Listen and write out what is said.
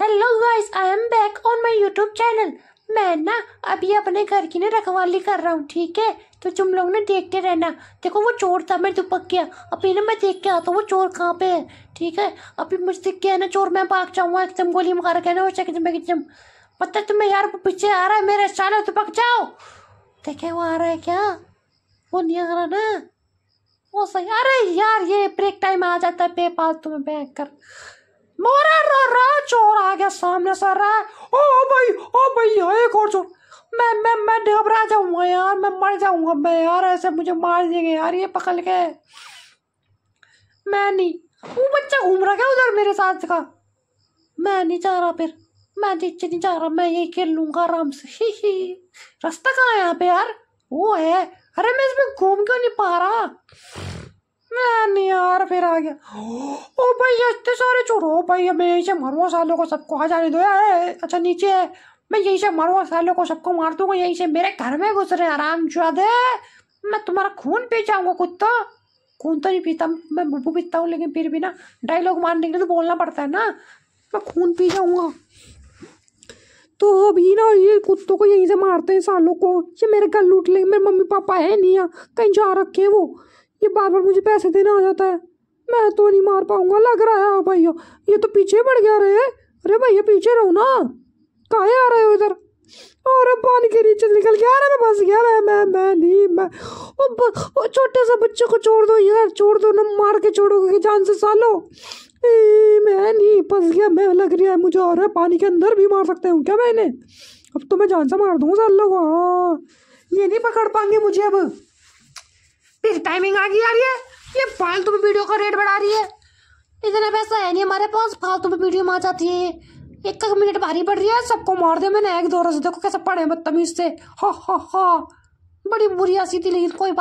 hello guys I am back on my YouTube channel मैं ना अभी अपने घर की ना रखवाली कर रहा हूँ ठीक है तो तुम लोग ना देखते रहना देखो वो चोर था मैं दुपक गया अभी ना मैं देख के आता हूँ वो चोर कहाँ पे है ठीक है अभी मुझे दिख गया ना चोर मैं भाग जाऊँगा एकदम गोली मार के ना हो एकदम एकदम पता तुम्हें यार पीछे आ रहा है मेरे सालो दुपक जाओ देखे वो आ रहा है क्या वो नहीं आ रहा ना वो सही अरे यार ये ब्रेक टाइम आ जाता है पे पाल तुम्हें बैग कर मारा रा रा चोर आ गया सामने से रा ओ भाई ओ भैया एक और चोर मैं मैं मैं घबरा जाऊंगा यार मैं मर जाऊंगा मैं यार ऐसे मुझे मार देंगे यार ये पकड़ के मैं नहीं वो बच्चा घूम रहा क्या उधर मेरे साथ का मैं नहीं जा रहा फिर मैं नीचे नहीं जा रहा मैं यही खेल लूंगा आराम से ही ही रास्ता कहाँ है यहाँ पे यार वो है अरे मैं इसमें घूम क्यों नहीं पा रहा मैं नहीं यार आ गया ओ भाई इतने सारे चोर हो भाई मैं यहीं से मरवा सालों को सबको आ जाने दो यार अच्छा नीचे है मैं यहीं से मरवा सालों को सबको मार दूंगा यहीं से मेरे घर में घुस रहे आराम चुदे मैं तुम्हारा खून पी जाऊंगा कुछ तो खून तो नहीं पीता मैं बुबू पीता हूँ लेकिन फिर भी ना डायलॉग मारने के लिए तो बोलना पड़ता है ना मैं खून पी जाऊँगा तो अभी ना ये कुत्तों को यहीं से मारते हैं सालों को ये मेरे घर लूट लेंगे मेरे मम्मी पापा है नहीं यहाँ कहीं जा रखे हैं वो ये बार बार मुझे पैसे देना आ जाता है मैं तो नहीं मार पाऊंगा लग रहा है हाँ भैया ये तो पीछे पड़ गया रे अरे भैया पीछे रहो ना कहा आ रहे हो इधर और पानी के नीचे निकल गया रहा मैं बस गया मैं मैं मैं नहीं मैं ओ छोटे सा बच्चे को छोड़ दो यार छोड़ दो ना मार के छोड़ोगे जान से सालो ए, मैं नहीं फंस गया मैं लग रहा है मुझे और है पानी के अंदर भी मार सकते हूँ क्या मैंने अब तो मैं जान से मार दूँ सालों को हाँ ये नहीं पकड़ पाएंगे मुझे अब फिर टाइमिंग आ गई यार ये ये फालतू में वीडियो का रेट बढ़ा रही है इतना पैसा है नहीं हमारे पास फालतू में वीडियो मार जाती है एक एक मिनट भारी पड़ रही है सबको मार दे मैंने एक दो रोज देखो कैसे पड़े बदतमीज से हा हा हा बड़ी बुरी हंसी थी लेकिन कोई